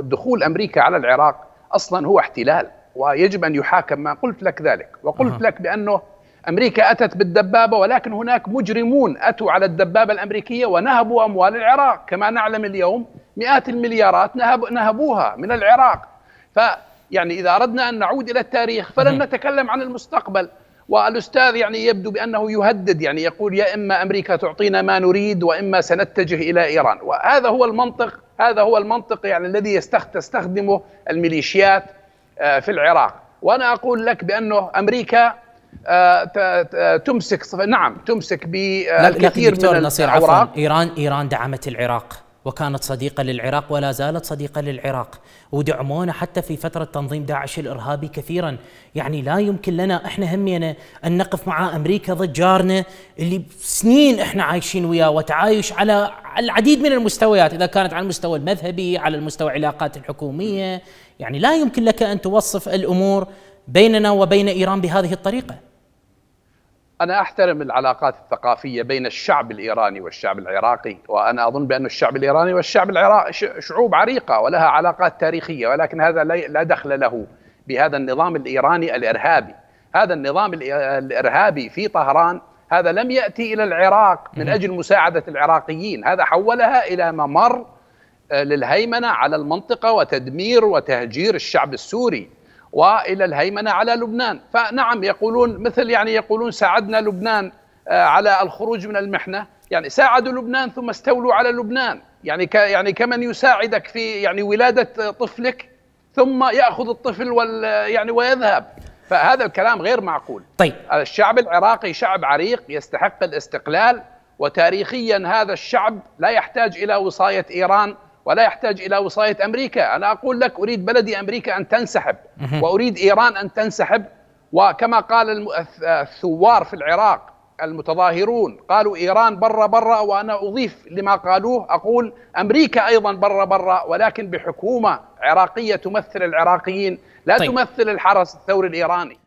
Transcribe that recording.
دخول امريكا على العراق اصلا هو احتلال ويجب ان يحاكم ما قلت لك ذلك وقلت أه. لك بانه امريكا اتت بالدبابه ولكن هناك مجرمون اتوا على الدبابه الامريكيه ونهبوا اموال العراق كما نعلم اليوم مئات المليارات نهب نهبوها من العراق ف يعني اذا اردنا ان نعود الى التاريخ فلن نتكلم عن المستقبل والاستاذ يعني يبدو بانه يهدد يعني يقول يا اما امريكا تعطينا ما نريد واما سنتجه الى ايران وهذا هو المنطق هذا هو المنطق يعني الذي تستخدمه الميليشيات آه، في العراق وانا اقول لك بانه امريكا آه، تمسك نعم تمسك بكثير من الأوراق. ايران ايران دعمت العراق وكانت صديقة للعراق ولا زالت صديقة للعراق ودعمونا حتى في فترة تنظيم داعش الإرهابي كثيرا يعني لا يمكن لنا إحنا همينا أن نقف مع أمريكا ضد جارنا اللي سنين إحنا عايشين وياه وتعايش على العديد من المستويات إذا كانت على المستوى المذهبي على المستوى علاقات الحكومية يعني لا يمكن لك أن توصف الأمور بيننا وبين إيران بهذه الطريقة انا احترم العلاقات الثقافيه بين الشعب الايراني والشعب العراقي وانا اظن بان الشعب الايراني والشعب العراقي شعوب عريقه ولها علاقات تاريخيه ولكن هذا لا دخل له بهذا النظام الايراني الارهابي هذا النظام الارهابي في طهران هذا لم ياتي الى العراق من اجل مساعده العراقيين هذا حولها الى ممر آه، للهيمنه على المنطقه وتدمير وتهجير الشعب السوري والى الهيمنه على لبنان فنعم يقولون مثل يعني يقولون ساعدنا لبنان آه، على الخروج من المحنه يعني ساعدوا لبنان ثم استولوا على لبنان يعني ك يعني كمن يساعدك في يعني ولاده طفلك ثم ياخذ الطفل وال يعني ويذهب فهذا الكلام غير معقول طيب الشعب العراقي شعب عريق يستحق الاستقلال وتاريخيا هذا الشعب لا يحتاج الى وصايه ايران ولا يحتاج إلى وصاية أمريكا أنا أقول لك أريد بلدي أمريكا أن تنسحب وأريد إيران أن تنسحب وكما قال الثوار في العراق المتظاهرون قالوا إيران برا برا وأنا أضيف لما قالوه أقول أمريكا أيضا برا برا ولكن بحكومة عراقية تمثل العراقيين لا طيب. تمثل الحرس الثوري الإيراني